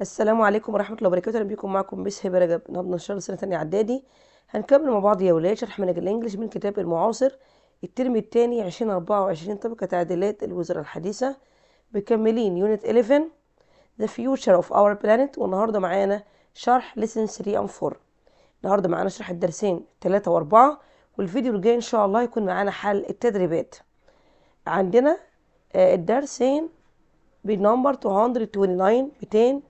السلام عليكم ورحمة الله وبركاته أهلا بيكم معكم ميس هبة رجب النهارده إن شاء الله سنة تانية إعدادي هنكمل مع بعض يا ولاد شرح منهج الإنجليش من كتاب المعاصر الترم التاني عشرين أربعة وعشرين طبقة تعديلات الوزارة الحديثة مكملين يونت 11 ذا فيوتشر أوف أور بلانت والنهارده معانا شرح لسن 3 and 4 النهارده معانا شرح الدرسين تلاتة وأربعة والفيديو الجاي إن شاء الله يكون معانا حل التدريبات عندنا آه، الدرسين بنمبر 229 200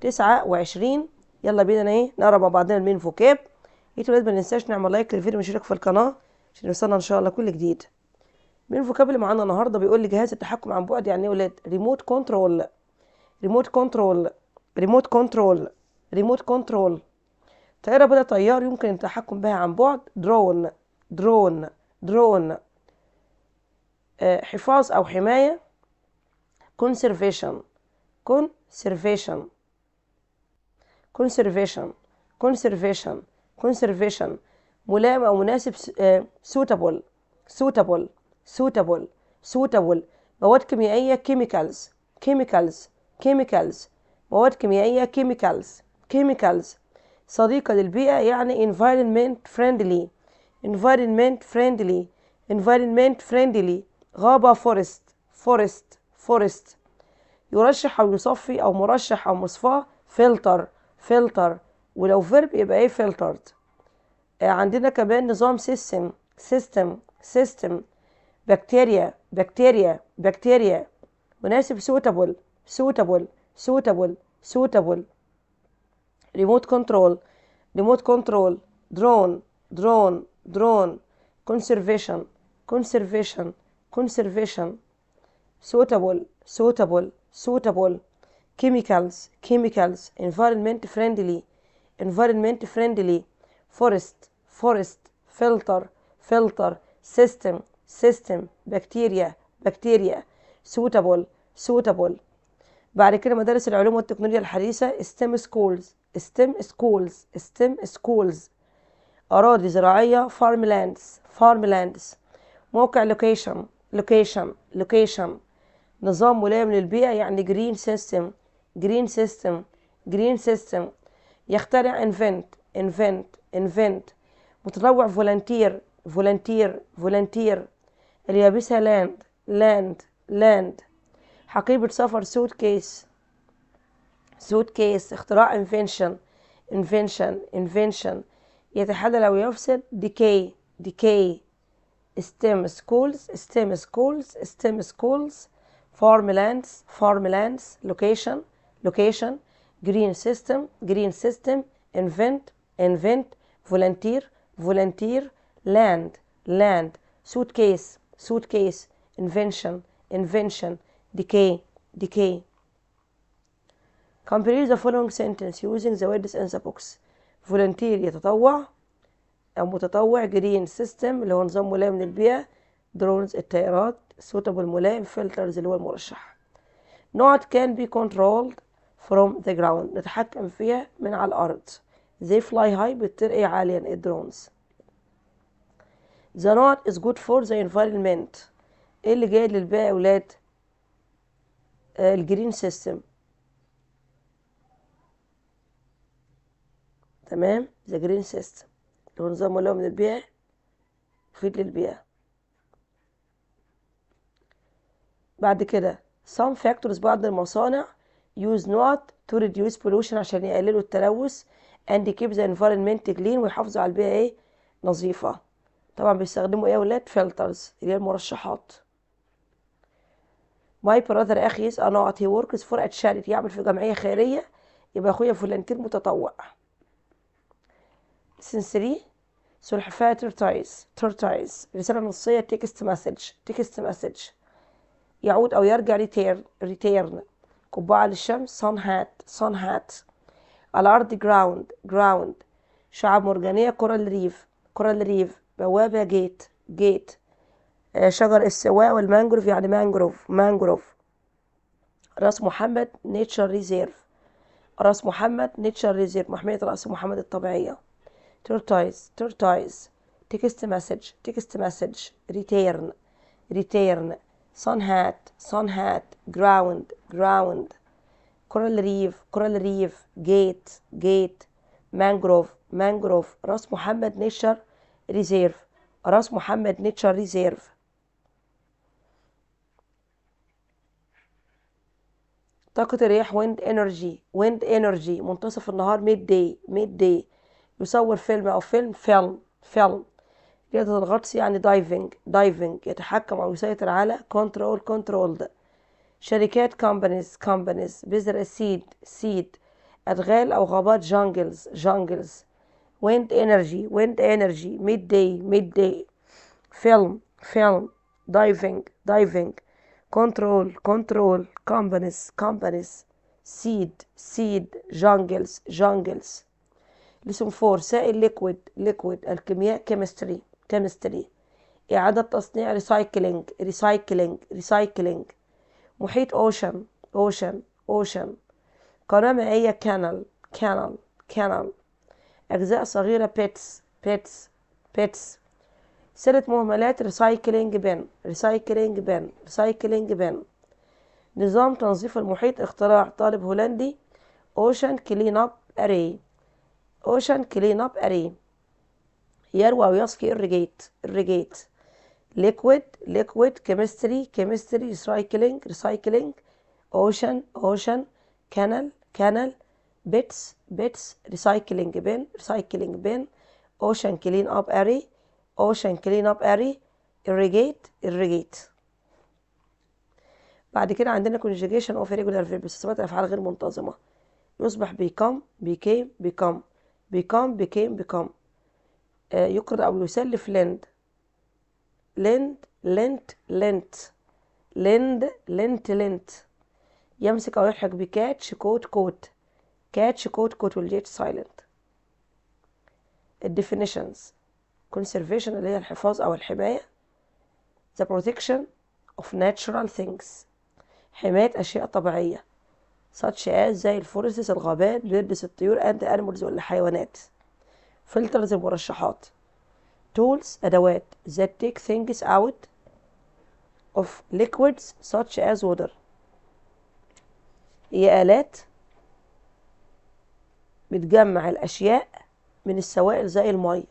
تسعة وعشرين يلا بينا ايه نقرا مع بعضنا المين فوكاب انتوا لازم مننساش نعمل لايك للفيديو ونشارك في القناة عشان يوصلنا ان شاء الله كل جديد المين فوكاب اللي معانا النهاردة بيقول لي جهاز التحكم عن بعد يعني ايه ولاد ريموت كنترول ريموت كنترول ريموت كنترول ريموت كنترول طيارة بدل طيار يمكن التحكم بها عن بعد درون درون درون آه، حفاظ أو حماية conservation conservation conservation conservation conservation ملائم أو مناسب suitable suitable suitable suitable مواد كيميائية chemicals chemicals chemicals مواد كيميائية chemicals chemicals صديقة للبيئة يعني environment friendly environment friendly environment friendly غابة forest forest forest يرشح أو يصفي أو مرشح أو مصفاه فلتر فلتر ولو فيرب يبقى ايه فلترد آه، عندنا كمان نظام سيستم سيستم سيستم بكتيريا بكتيريا بكتيريا مناسب سوتابل سوتابل سوتابل سوتابل ريموت كنترول ريموت كنترول درون درون درون كونسرفيشن كونسرفيشن كونسرفيشن سوتابل سوتابل سوتابل chemicals chemicals environment friendly environment friendly forest forest filter filter system system bacteria bacteria suitable suitable بعد كده مدارس العلوم والتكنولوجيا الحديثة STEM schools STEM schools STEM schools أراضي زراعية farmlands farmlands موقع location location location نظام ملائم للبيئة يعني green system جرين سيستم جرين سيستم يخترع انفنت انفنت انفنت متطوع فولنتير فولنتير فولنتير اليابسة لاند لاند لاند حقيبة سفر سوت كيس سوت كيس اختراع انفنشن انفنشن انفنشن يتحلل أو يفسد ديكي ديكي ستيم سكولز ستيم سكولز فارم لاندز فارم لاندز لوكيشن location green system green system invent invent volunteer volunteer land land suitcase suitcase invention invention decay decay Compare the following sentence using the words in the box volunteer يتطوع متطوع green system اللي هو نظام ملائم من البيئة drones الطائرات suitable ملائم filters اللي هو المرشح not can be controlled from the ground نتحكم فيها من على الأرض they fly high بترقي عاليا الدرونز the not is good for the environment ايه اللي جاي للباقي يا ولاد الجرين سيستم تمام ذا green سيستم اللي هو نظام ملائم من البيئة مفيد للبيئة بعد كده some factors بعض المصانع use نوت to reduce pollution عشان يقللوا التلوث and keep the environment clean ويحافظوا على البيئة ايه نظيفة طبعا بيستخدموا ايه يا ولاد فلترز اللي هي المرشحات my brother اخي is a not he works for a charity يعمل في جمعية خيرية يبقى اخويا فولنتير متطوع سنسري سلحفاة تورتايز تورتايز رسالة نصية تكست مسج تكست مسج يعود أو يرجع ريتيرن ريتيرن قبعة للشمس sun hat sun hat الأرض ground ground شعاب مرجانية كورال ريف كورال ريف بوابة جيت جيت شجر السواء والمانجروف يعني مانجروف مانجروف راس محمد نيتشر ريزيرف راس محمد نيتشر ريزيرف محمية رأس محمد الطبيعية تورتايز تورتايز تكست مسج تكست مسج ريتيرن ريتيرن صن هات صن هات جراوند جراوند coral reef coral reef جيت gate مانجروف مانجروف راس محمد نيتشر ريزيرف راس محمد نيتشر ريزيرف طاقة الرياح ويند انرجي wind energy منتصف النهار ميد داي داي يصور فيلم او فيلم فيلم فيلم رياضة الغطس يعني دايفنج دايفنج يتحكم أو يسيطر على كنترول ده شركات كومبانيز كومبانيز بذر سيد سيد أدغال أو غابات جانجلز جانجلز ويند انرجي ويند انرجي ميد داي ميد داي فيلم فيلم دايفنج دايفنج كنترول كنترول كومبانيز كومبانيز سيد سيد جانجلز جانجلز لسون فور سائل ليكويد ليكويد الكيمياء كيمستري كيمستري إعادة تصنيع ريسايكلينج ريسايكلينج ريسايكلينج محيط أوشن أوشن أوشن قناة مائية كانال كانال كانال أجزاء صغيرة بيتس بيتس بيتس سلة مهملات ريسايكلينج بن ريسايكلينج بن ريسايكلينج بن نظام تنظيف المحيط اختراع طالب هولندي أوشن كلين أب أري أوشن كلين أب أري يروى ويسقي الريجيت الريجيت ليكويد ليكويد كيمستري كيمستري ريسايكلينج ريسايكلينج اوشن اوشن كانال كانال بيتس بيتس ريسايكلينج بين ريسايكلينج بين اوشن كلين اب اري اوشن كلين اب اري irrigate irrigate بعد كده عندنا conjugation of irregular verbs صفات افعال غير منتظمه يصبح become became become become became become آه، يقرض أو يسلف لند لند لنت لنت لند لنت لنت يمسك أو يلحق بكاتش كوت كوت كاتش كوت كوت والجيت سايلنت definitions conservation اللي هي الحفاظ أو الحماية the protection of natural things حماية أشياء طبيعية such as زي الفورستس الغابات بيردس الطيور and animals والحيوانات فلترز المرشحات tools أدوات that take things out of liquids such as water هي آلات بتجمع الأشياء من السوائل زي المية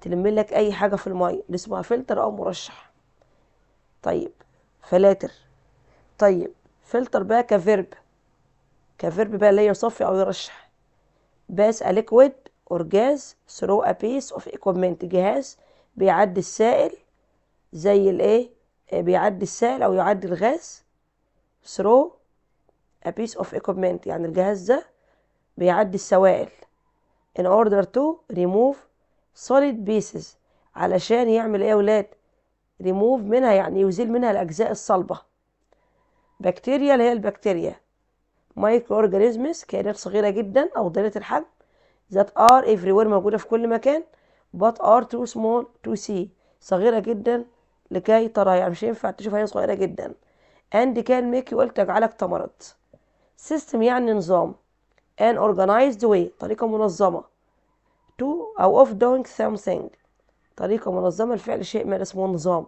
تلم لك أي حاجة في المية اللي اسمها فلتر أو مرشح طيب فلاتر طيب فلتر بقى كفيرب كفيرب بقى اللي يصفي أو يرشح باس ليكويد or gas through a piece of equipment جهاز بيعدي السائل زي الايه آه، بيعدي السائل او يعدي الغاز through a piece of equipment يعني الجهاز ده بيعدي السوائل in order to remove solid pieces علشان يعمل ايه يا ولاد remove منها يعني يزيل منها الاجزاء الصلبه بكتيريا اللي هي البكتيريا مايكرو اورجانيزمز كائنات صغيره جدا او ضئيله الحجم that are everywhere موجودة في كل مكان but are too small to see صغيرة جدا لكي تراها يعني مش ينفع تشوفها هي صغيرة جدا and can make you تجعلك تمرض system يعني نظام an organized way طريقة منظمة to أو of doing something طريقة منظمة لفعل شيء ما اسمه نظام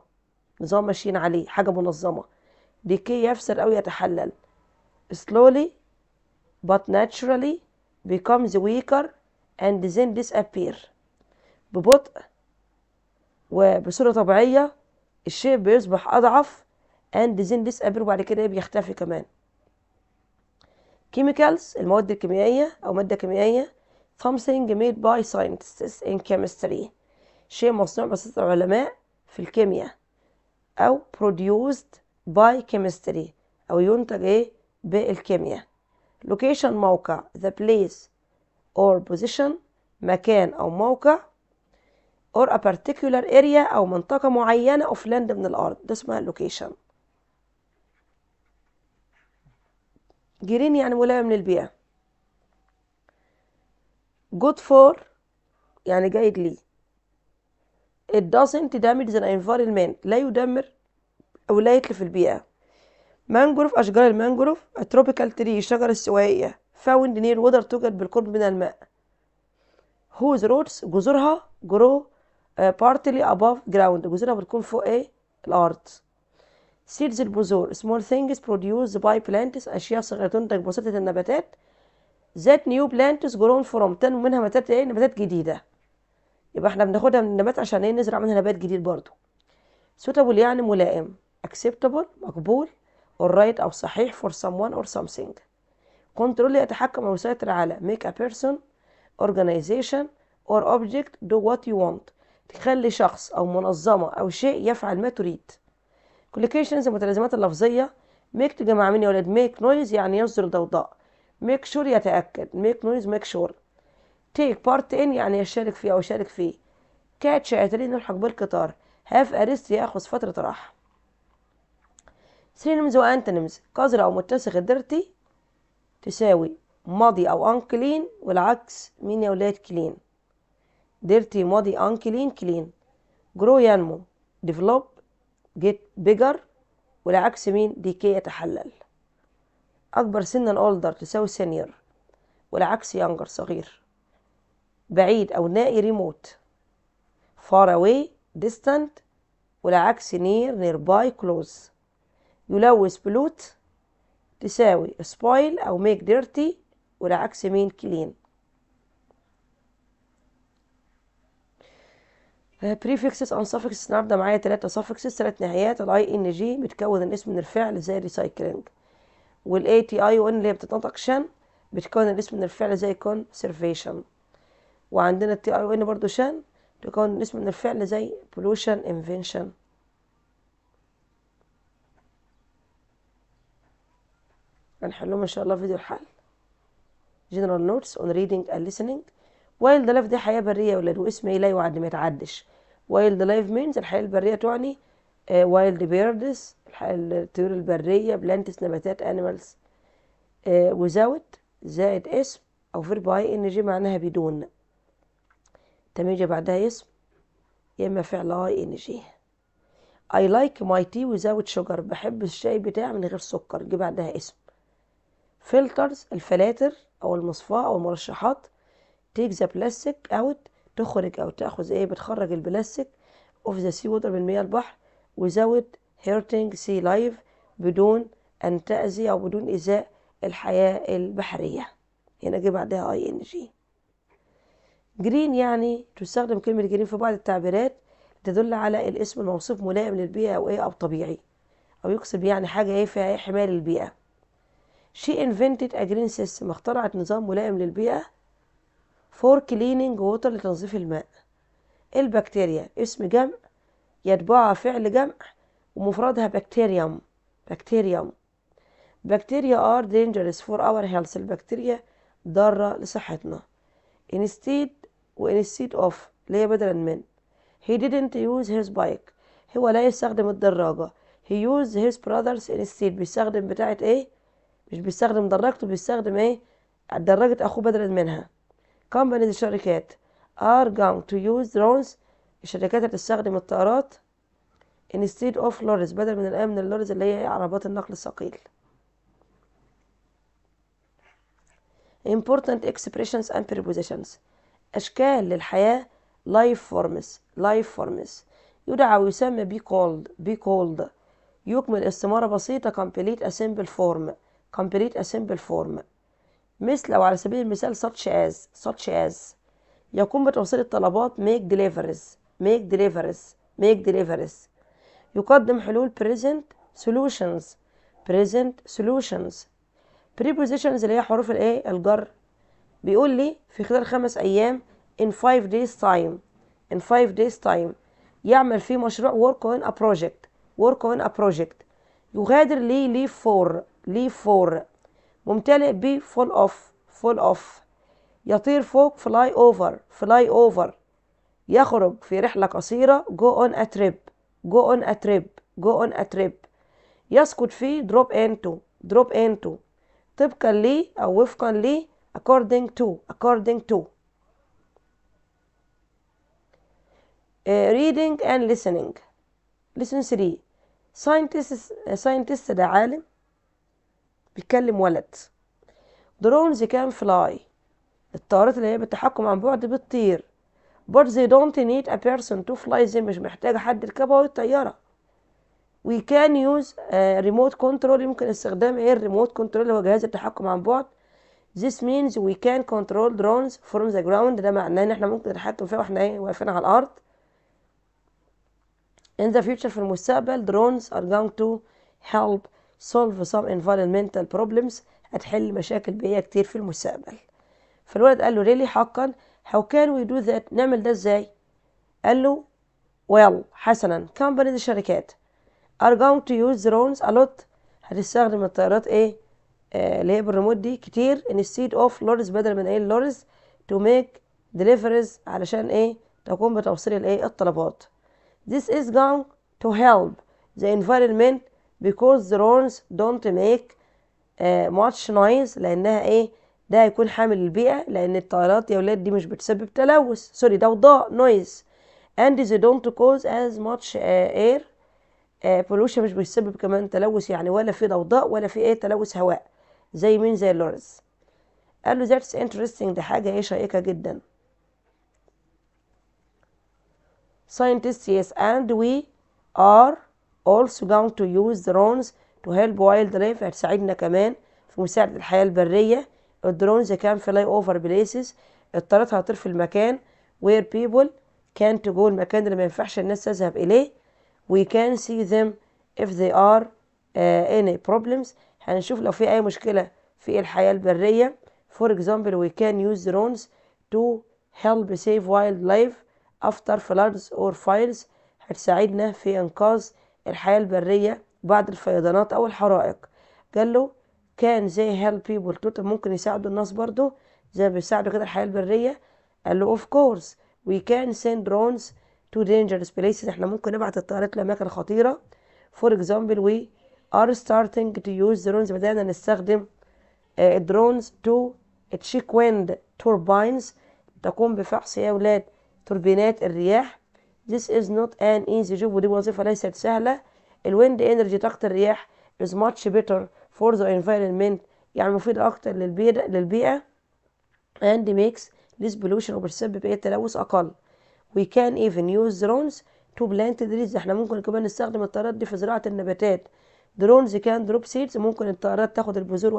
نظام ماشيين عليه حاجة منظمة decay يفسر أو يتحلل slowly but naturally becomes weaker and then disappear ببطء وبصورة طبيعية الشيء بيصبح أضعف and then disappear وبعد كده بيختفي كمان chemicals المواد الكيميائية أو مادة كيميائية something made by scientists in chemistry شيء مصنوع بواسطة العلماء في الكيمياء أو produced by chemistry أو ينتج إيه بالكيمياء location موقع the place or position مكان أو موقع or a particular area أو منطقة معينة of land من الأرض ده اسمها location جرين يعني ولاية من البيئة good for يعني جيد ليه it doesn't damage the environment لا يدمر أو لا يتلف البيئة مانجروف أشجار المانجروف tropical tree شجر السوائية فاوند نير وودر توجد بالقرب من الماء whose roots جذورها grow uh, partly above ground جذورها بتكون فوق ايه الارض seeds البذور small things produced by plants اشياء صغيره تنتج بواسطه النباتات that new plants grown from تن منها نباتات ايه نباتات جديده يبقى احنا بناخدها من النبات عشان ايه نزرع منها نبات جديد برضو suitable يعني ملائم acceptable مقبول right او صحيح for someone or something كنترول يتحكم أو يسيطر على make a person organization or object do what you want تخلي شخص أو منظمة أو شيء يفعل ما تريد كوليكيشنز المتلازمات اللفظية make تجمع مين يا ولاد make noise يعني يصدر ضوضاء make sure يتأكد make noise make sure take part in يعني يشارك فيه أو يشارك فيه كاتش يعتلي نلحق بالقطار have arrest يأخذ فترة راحة synonyms وانتنمز قذرة أو متسخ الدرتي تساوي ماضي أو أنكلين والعكس مين يا ولاد كلين ديرتي ماضي أنكلين كلين جرو ينمو ديفلوب جيت بيجر والعكس مين ديكي يتحلل أكبر سنا أولدر تساوي سينير والعكس يانجر صغير بعيد أو نائي ريموت far away distant والعكس near nearby close يلوث بلوت تساوي spoil أو make dirty والعكس مين clean prefixes and suffixes النهارده معايا تلاتة suffixes تلات نهايات الاي ان جي بتكون الاسم من الفعل زي recycling والاي تي اي وان اللي هي بتتنطق شن بتكون الاسم من الفعل زي conservation وعندنا التي اي وان برضو شن تكون الاسم من الفعل زي pollution invention هنحلهم ان شاء الله فيديو الحل جنرال نوتس اون ريدنج اند لسننج وايلد لايف دي حياة برية يا ولاد واسمي لا يعد ما يتعدش وايلد لايف life الحياة البرية تعني وايلد آه، بيردز الطيور البرية بلانتس نباتات انيمالز آه، وزاوت زائد اسم أو فيرب باي إن جي معناها بدون يجي بعدها اسم يا إما فعل أي إن جي I like my tea without sugar بحب الشاي بتاعي من غير سكر جي بعدها اسم فلترز الفلاتر او المصفاه او المرشحات تيك ذا بلاستيك اوت تخرج او تاخذ ايه بتخرج البلاستيك اوف ذا سي ووتر من مياه البحر وزود هيرتنج سي لايف بدون ان تاذي او بدون ايذاء الحياه البحريه هنا جه بعدها اي ان جي جرين يعني تستخدم كلمه جرين في بعض التعبيرات تدل على الاسم الموصوف ملائم للبيئه او ايه او طبيعي او يقصد يعني حاجه ايه فيها إيه؟ حمايه للبيئه شي انفنتد a green سيستم اخترعت نظام ملائم للبيئة فور كليننج ووتر لتنظيف الماء البكتيريا اسم جمع يتبعها فعل جمع ومفردها بكتيريوم بكتيريوم بكتيريا ار dangerous فور اور health البكتيريا ضارة لصحتنا instead و instead of اللي هي بدلا من he didn't use his bike هو لا يستخدم الدراجة he used his brothers instead بيستخدم بتاعة ايه مش بيستخدم درجته بيستخدم ايه درجة اخوه بدلا منها companies الشركات are going to use drones الشركات اللي بتستخدم الطائرات instead of lorries بدل من الامن اللوريز اللي هي عربات النقل الثقيل important expressions and prepositions أشكال للحياة life forms life forms يدعى ويسمى be called be called يكمل استمارة بسيطة complete a simple form complete a simple form مثل أو على سبيل المثال such as such as يقوم بتوصيل الطلبات make deliveries make deliveries make deliveries يقدم حلول present solutions present solutions prepositions اللي هي حروف الايه الجر بيقول لي في خلال خمس ايام in five days time in five days time يعمل في مشروع work on a project work on a project يغادر لي leave for ليه فور ممتلئ ب فول اوف فول اوف يطير فوق fly over fly over يخرج في رحلة قصيرة go on a trip go on a trip go on a trip يسقط في drop into drop into طبقا لي او وفقا لي according to according to uh, reading and listening listen 3 scientists uh, scientists ده عالم بيتكلم ولد درونز كان فلاي الطائرات اللي هي بالتحكم عن بعد بتطير but they don't need a person to fly them مش محتاجة حد يركبها الطيارة we can use a remote control يمكن استخدام ايه الريموت كنترول اللي هو جهاز التحكم عن بعد this means we can control drones from the ground ده معناه ان احنا ممكن نتحكم فيها واحنا ايه واقفين على الارض in the future في المستقبل drones are going to help solve some environmental problems هتحل مشاكل بيئية كتير في المستقبل فالولد قال له ريلي حقا how can we do that نعمل ده ازاي قال له well حسنا companies الشركات are going to use drones a lot هتستخدم الطيارات ايه اللي هي بالريموت دي كتير instead of lorries بدل من ايه lorries to make deliveries علشان ايه تقوم بتوصيل الايه الطلبات this is going to help the environment because the horns don't make uh, much noise لانها ايه ده هيكون حامل البيئة لان الطائرات يا ولاد دي مش بتسبب تلوث سوري ضوضاء noise and they don't cause as much uh, air uh, pollution مش بيسبب كمان تلوث يعني ولا في ضوضاء ولا في ايه تلوث هواء زي مين زي اللورز قال له that's interesting دي حاجة ايه شائكة جدا scientists yes and we are also going to use drones to help wildlife. life هتساعدنا كمان في مساعدة الحياة البرية الدرونز can fly over places اضطرتها هتطير في المكان where people can't go المكان اللي ما ينفعش الناس تذهب إليه we can see them if they are uh, any problems هنشوف لو في أي مشكلة في الحياة البرية for example we can use drones to help save wildlife after floods or fires هتساعدنا في إنقاذ الحياة البرية بعد الفيضانات أو الحرائق قال له كان زي هيل بيبول توتا ممكن يساعدوا الناس برضو زي ما بيساعدوا كده الحياة البرية قال له اوف كورس وي كان سين درونز تو دينجرس بليسز احنا ممكن نبعت الطيارات لأماكن خطيرة فور اكزامبل وي ار ستارتنج تو يوز درونز بدأنا نستخدم الدرونز تو تشيك ويند توربينز تقوم بفحص يا ولاد توربينات الرياح This is not an easy job ودي وظيفة ليست سهلة الويند انرجي طاقة الرياح is much better for the environment يعني مفيدة أكتر للبيئة للبيئة and makes this pollution وبتسبب إيه تلوث أقل we can even use drones to plant trees احنا ممكن كمان نستخدم الطيارات دي في زراعة النباتات drones can drop seeds ممكن الطيارات تاخد البذور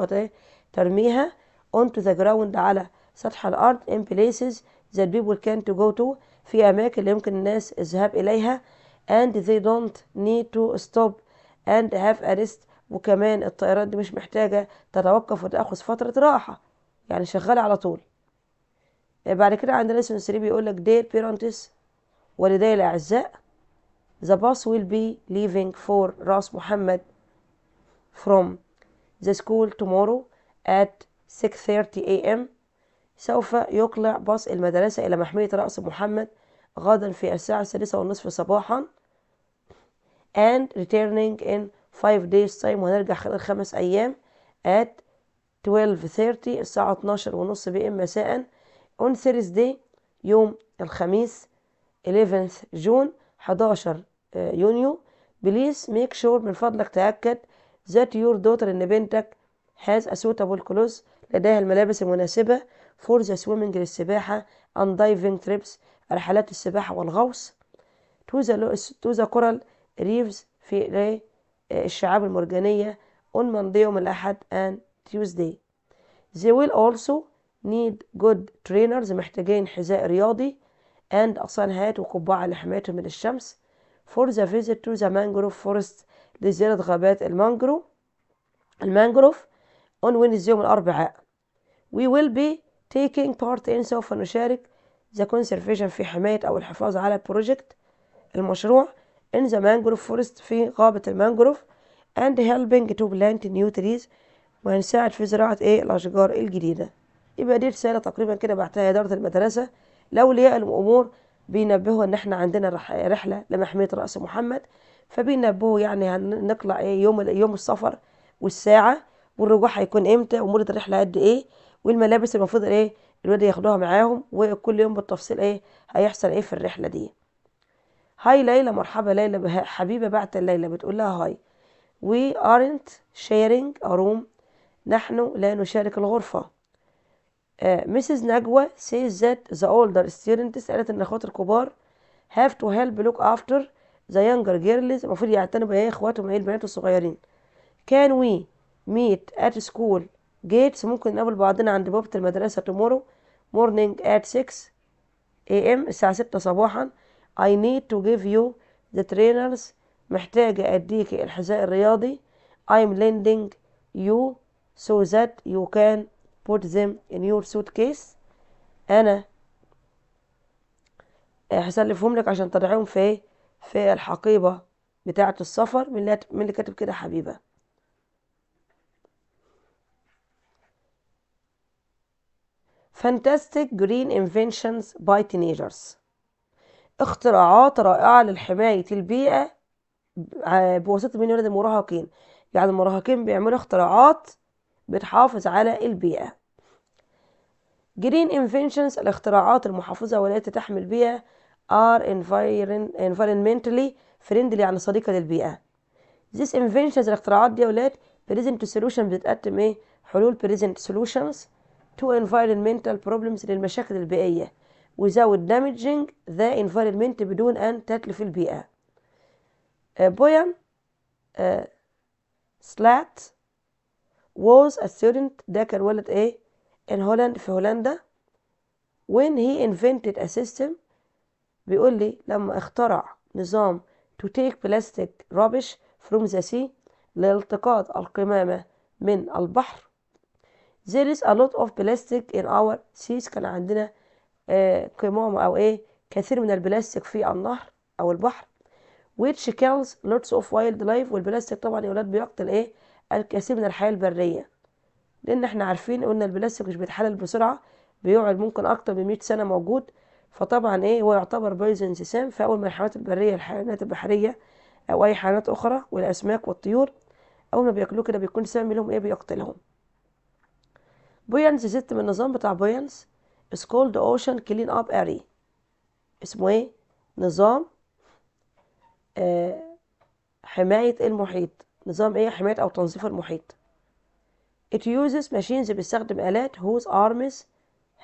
وترميها onto the ground على سطح الأرض in places that people can to go to في أماكن اللي يمكن الناس الذهاب إليها and they don't need to stop and have a rest وكمان الطائرات دي مش محتاجة تتوقف وتأخذ فترة راحة يعني شغالة على طول آه، بعد كده عندنا لسن 3 بيقول لك dear parents والدي الأعزاء the bus will be leaving for راس محمد from the school tomorrow at 6:30 a.m. سوف يقلع باص المدرسة إلى محمية رأس محمد غدا في الساعة السادسة والنصف صباحا and returning in 5 days time ونرجع خلال خمس أيام at 12:30 الساعة 12 ونص بي ام مساء on Thursday يوم الخميس 11 جون 11 يونيو please ميك شور من فضلك تأكد that your daughter إن بنتك has a suitable clothes لديها الملابس المناسبة فور ذا سويمنج للسباحة and diving trips رحلات السباحة والغوص to the, to the coral reefs في آه، الشعاب المرجانية on Monday يوم الأحد and Tuesday they will also need good trainers محتاجين حذاء رياضي and hat وقبعة لحمايتهم من الشمس for the visit to the mangrove forest لزيارة غابات المانجرو المانجروف on Wednesday يوم الأربعاء we will be taking part in سوف نشارك the conservation في حماية أو الحفاظ على project المشروع in the mangrove forest في غابة المانجروف and helping to plant new trees ونساعد في زراعة ايه الأشجار الجديدة يبقى دي رسالة تقريبا كده بعتها إدارة المدرسة لأولياء الأمور بينبهوا إن إحنا عندنا رحلة لمحمية رأس محمد فبينبهوا يعني هنطلع ايه يوم يوم السفر والساعة والرجوع هيكون امتى ومدة الرحلة قد ايه والملابس المفروض ايه الولاد ياخدوها معاهم وكل يوم بالتفصيل ايه هيحصل ايه في الرحله دي هاي ليلى مرحبا ليلى حبيبه بعت ليلى بتقول لها هاي we aren't sharing a room نحن لا نشارك الغرفه مسز آه، نجوى says that the older students قالت ان اخوات الكبار have to help look after the younger girls المفروض يعتنوا بايه اخواتهم ايه البنات الصغيرين can we meet at school جيتس ممكن نقابل بعضنا عند بوابة المدرسة tomorrow morning at 6 am الساعة 6 صباحا I need to give you the trainers محتاجة أديك الحذاء الرياضي I'm lending you so that you can put them in your suitcase أنا هسلفهم لك عشان تضعيهم في في الحقيبة بتاعة السفر من اللي كاتب كده حبيبة Fantastic Green Inventions by Teenagers اختراعات رائعة للحماية البيئة آه، بواسطة من ولد المراهقين يعني المراهقين بيعملوا اختراعات بتحافظ على البيئة Green Inventions الاختراعات المحافظة والتي تحمي البيئة are environmentally friendly يعني صديقة للبيئة This inventions الاختراعات دي يا ولاد present solutions بتقدم ايه حلول present solutions to environmental problems للمشاكل البيئية without damaging the environment بدون أن تتلف البيئة بويان سلات was a student ده كان ولد ايه in Holland في هولندا when he invented a system بيقول لي لما اخترع نظام to take plastic rubbish from the sea لالتقاط القمامة من البحر there is a lot of plastic in our seas كان عندنا آه، قمامة أو إيه كثير من البلاستيك في النهر أو البحر which kills lots of wildlife والبلاستيك طبعا يا ولاد بيقتل إيه الكثير من الحياة البرية لأن إحنا عارفين قلنا البلاستيك مش بيتحلل بسرعة بيقعد ممكن أكتر من مية سنة موجود فطبعا إيه هو يعتبر بايزن سسام فأول من الحيوانات البرية الحيوانات البحرية أو أي حيوانات أخرى والأسماك والطيور أول ما بياكلوه كده بيكون سامي لهم إيه بيقتلهم بوينز زدت من النظام بتاع بوينز is called ocean clean up area اسمه ايه نظام آه حماية المحيط نظام ايه حماية او تنظيف المحيط it uses machines بيستخدم آلات whose arms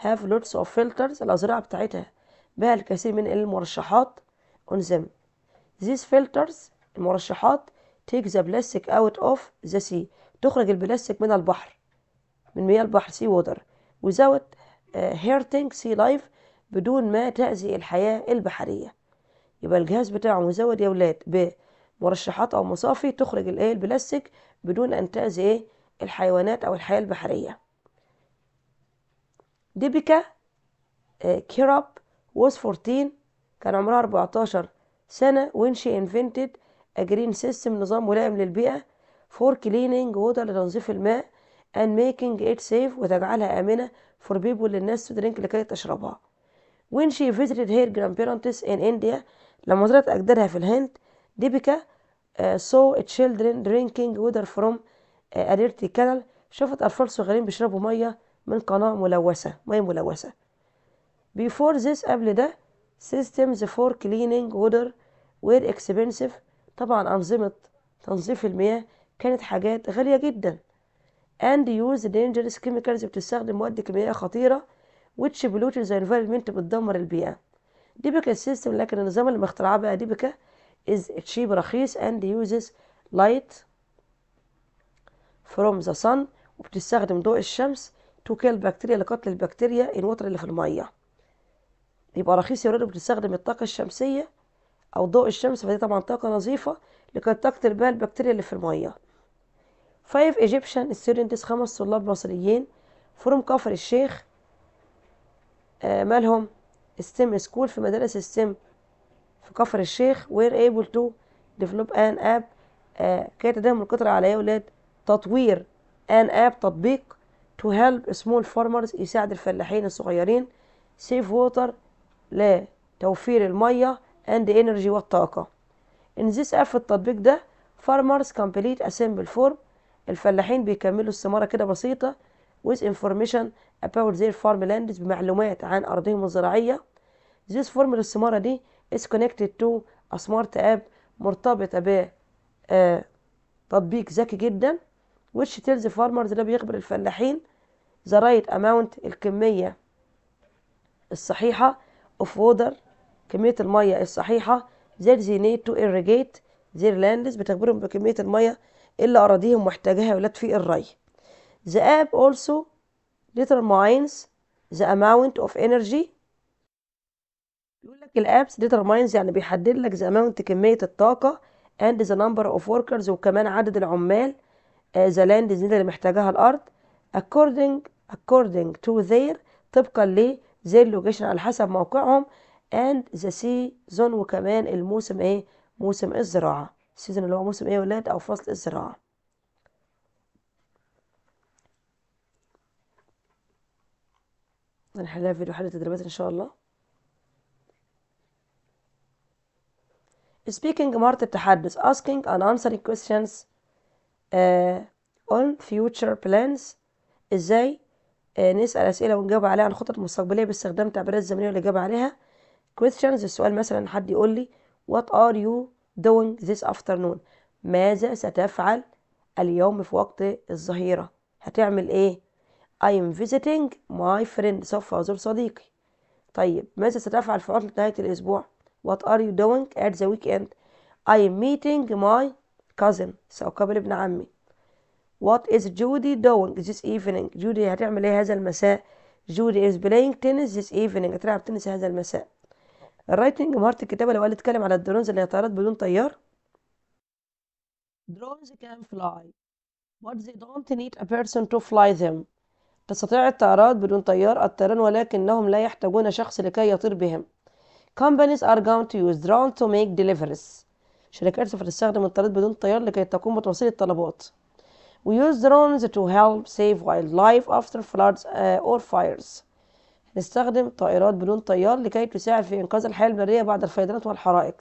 have lots of filters الأزرار بتاعتها بها الكثير من المرشحات on them these filters المرشحات take the plastic out of the sea تخرج البلاستيك من البحر من مياه البحر سي ووتر without هيرتينج سي لايف بدون ما تأذي الحياة البحرية يبقى الجهاز بتاعه مزود يا ولاد بمرشحات أو مصافي تخرج الايه البلاستيك بدون أن تأذي ايه الحيوانات أو الحياة البحرية ديبيكا آه، كيراب ووز 14 كان عمرها 14 سنة when she انفنتد أجرين سيستم نظام ملائم للبيئة فور كلينينج water لتنظيف الماء and making it safe وتجعلها آمنة for people للناس to drink لكي تشربها when she visited her grandparents in India لما زرت أجدادها في الهند ديبيكا uh, saw children drinking water from a dirty canal شافت أطفال صغيرين بيشربوا مية من قناة ملوثة مية ملوثة before this قبل ده systems for cleaning water were expensive طبعا أنظمة تنظيف المياه كانت حاجات غالية جدا and use dangerous chemicals بتستخدم مواد كيميائية خطيرة which pollutes the environment بتدمر البيئة ديبكا السيستم لكن النظام اللي مخترعاه بقى ديبكا is cheap رخيص and uses light from the sun وبتستخدم ضوء الشمس to kill bacteria لقتل البكتيريا water اللي في المية يبقى رخيص يا ولاد بتستخدم الطاقة الشمسية أو ضوء الشمس فدي طبعا طاقة نظيفة لكي تقتل بها البكتيريا اللي في المية 5 Egyptian students خمس طلاب مصريين فروم كفر الشيخ آه، مالهم ستيم سكول في مدارس ستيم في كفر الشيخ وير ايبل تو ديفلوب ان اب كانت تداهم القدرة على يا ولاد تطوير ان اب تطبيق تو هيلب سمول فارمرز يساعد الفلاحين الصغيرين سيف ووتر لتوفير الميه اند انرجي والطاقه ان app في التطبيق ده فارمرز كومبليت اسمبل فورم الفلاحين بيكملوا الثمارة كده بسيطة with information about their farmlands بمعلومات عن أرضهم الزراعية this form للثمارة دي is connected to a smart app مرتبطة ب آه، تطبيق ذكي جدا which tells farmers ده بيخبر الفلاحين the right amount الكمية الصحيحة of water كمية المية الصحيحة that they need to irrigate their lands بتخبرهم بكمية المية اللي أراضيهم محتاجاها ولاد في الري The app also determines the amount of energy يقول لك الابس determines يعني بيحدد لك the amount كمية الطاقة and the number of workers وكمان عدد العمال uh, the land اللي محتاجاها الأرض according according to their طبقا ل their location على حسب موقعهم and the season وكمان الموسم ايه موسم الزراعة السيزون اللي هو موسم ايه يا ولاد او فصل الزراعة هنحلها فيديو حل التدريبات ان شاء الله speaking مهارة التحدث asking and answering questions uh, on future plans ازاي uh, نسأل أسئلة ونجاوب عليها عن خطط مستقبلية باستخدام التعبيرات الزمنية والإجابة عليها questions السؤال مثلا حد يقول لي what are you doing this afternoon ماذا ستفعل اليوم في وقت الظهيرة هتعمل ايه I am visiting my friend سوف أزور صديقي طيب ماذا ستفعل في عطلة نهاية الأسبوع What are you doing at the weekend I am meeting my cousin سأقابل ابن عمي What is Judy doing this evening Judy هتعمل ايه هذا المساء Judy is playing tennis this evening هتلعب تنس هذا المساء الرايتنج مهارة الكتابة لو قال اتكلم على الدرونز اللي هي طيارات بدون طيار drones can fly but they don't need a person to fly them تستطيع الطائرات بدون طيار الطيران ولكنهم لا يحتاجون شخص لكي يطير بهم companies are going to use drones to make deliveries شركات سوف تستخدم الطيارات بدون طيار لكي تقوم بتوصيل الطلبات we use drones to help save wildlife after floods uh, or fires نستخدم طائرات بدون طيار لكي تساعد في إنقاذ الحياة البرية بعد الفيضانات والحرائق.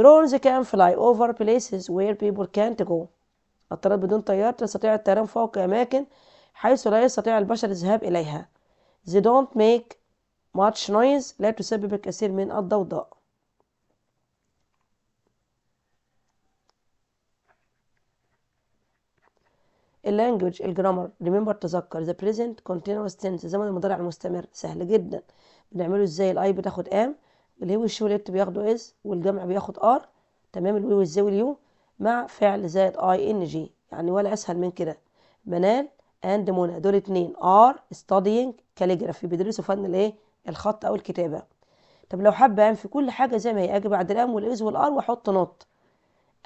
Drones can fly over places where people can't go. الطائرات بدون طيار تستطيع الطيران فوق أماكن حيث لا يستطيع البشر الذهاب إليها. They don't make much noise لا تسبب الكثير من الضوضاء. اللانجوج الجرامر ريمبر تذكر ذا بريزنت كونتينوس تنس زمن المضارع المستمر سهل جدا بنعمله ازاي الاي بتاخد ام والهي والشي والات بياخدوا از والجمع بياخد ار تمام الوي والزي واليو مع فعل زائد اي ان جي يعني ولا اسهل من كده منال اند منى دول اتنين ار ستادينج كاليجرافي بيدرسوا فن الايه الخط او الكتابه طب لو حابه ام يعني في كل حاجه زي ما هي اجي بعد الام والاز والار واحط نوت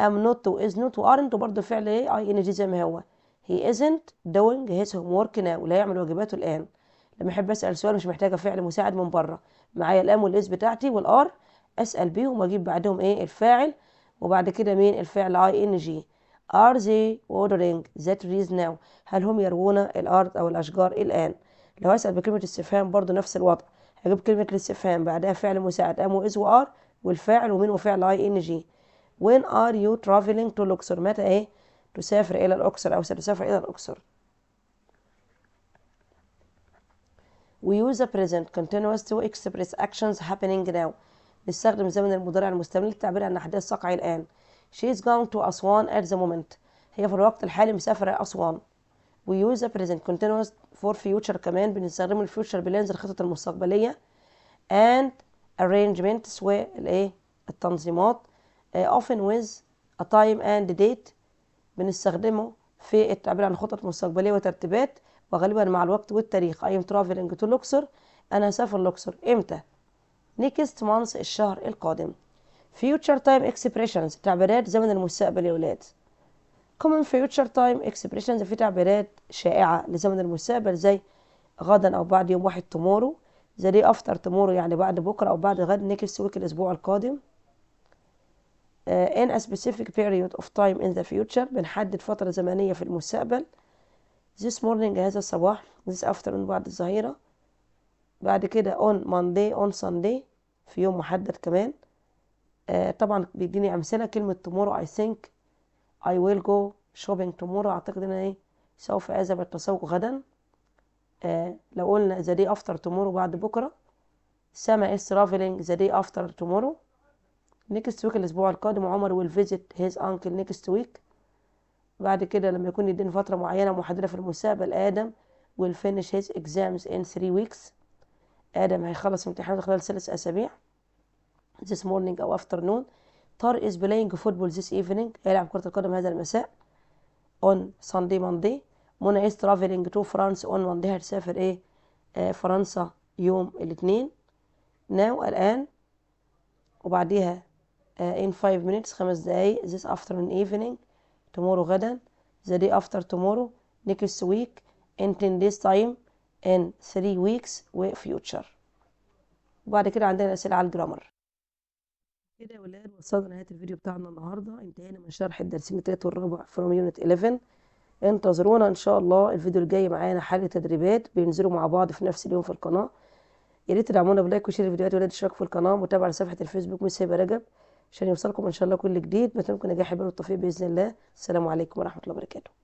ام نوت واز نوت وارنت وبرده فعل ايه اي ان جي زي ما هو he isn't doing his homework now لا يعمل واجباته الآن لما أحب أسأل سؤال مش محتاجة فعل مساعد من بره معايا الام والاس بتاعتي والار أسأل بيهم وأجيب بعدهم إيه الفاعل وبعد كده مين الفعل اي ان جي are they watering the trees now هل هم يروون الأرض أو الأشجار إيه الآن لو أسأل بكلمة استفهام برضو نفس الوضع هجيب كلمة الاستفهام بعدها فعل مساعد ام آه، واز وار والفاعل ومين وفعل اي ان جي when are you traveling to Luxor متى ايه تسافر إلى الأقصر أو ستسافر إلى الأقصر We use the present continuous to express actions happening now نستخدم زمن المضارع المستمر للتعبير عن أحداث تقع الآن She is going to أسوان at the moment هي في الوقت الحالي مسافرة أسوان We use the present continuous for future كمان بنستخدم الفيوتشر future plans الخطط المستقبلية and arrangements والإيه التنظيمات uh, often with a time and date بنستخدمه في التعبير عن خطط مستقبلية وترتيبات وغالبا مع الوقت والتاريخ I am traveling to Luxor أنا هسافر لوكسور إمتى؟ next month الشهر القادم future time expressions تعبيرات زمن المستقبل يا ولاد common future time expressions في تعبيرات شائعة لزمن المستقبل زي غدا أو بعد يوم واحد tomorrow زي day after tomorrow يعني بعد بكرة أو بعد غد next week الأسبوع القادم in a specific period of time in the future بنحدد فترة زمنية في المستقبل this morning هذا الصباح this afternoon بعد الظهيرة بعد كده on Monday on Sunday في يوم محدد كمان آه طبعا بيديني أمثلة كلمة tomorrow I think I will go shopping tomorrow أعتقد إن أنا إيه سوف أذهب التسوق غدا آه لو قلنا the day after tomorrow بعد بكرة سما is traveling the day after tomorrow نيكست ويك الاسبوع القادم عمر ويل فيزيت هيز انكل نيكست ويك بعد كده لما يكون يدين فتره معينه محدده في المسابقه ادم ويل فينيش هيز اكزامز ان 3 ويكس ادم هيخلص امتحانات خلال ثلاث اسابيع this morning او afternoon طارق is playing football this evening هيلعب كره القدم هذا المساء on Sunday Monday منى is traveling to France on Monday هتسافر ايه آه فرنسا يوم الاثنين now الان وبعديها آه، in 5 minutes خمس دقايق this afternoon evening tomorrow غدا the day after tomorrow next week in 10 days time in 3 weeks و future وبعد كده عندنا أسئلة على الجرامر كده يا ولاد وصلنا لنهاية الفيديو بتاعنا النهاردة انتهينا من شرح الدرسين التالت والرابع from unit 11 انتظرونا ان شاء الله الفيديو الجاي معانا حل تدريبات بينزلوا مع بعض في نفس اليوم في القناة يا ريت تدعمونا بلايك وشير الفيديوهات ولاد اشتراك في القناة متابعة لصفحة الفيسبوك ميسي هبة رجب عشان يوصلكم إن شاء الله كل جديد بتمنى نجاح البال والتوفيق بإذن الله السلام عليكم ورحمة الله وبركاته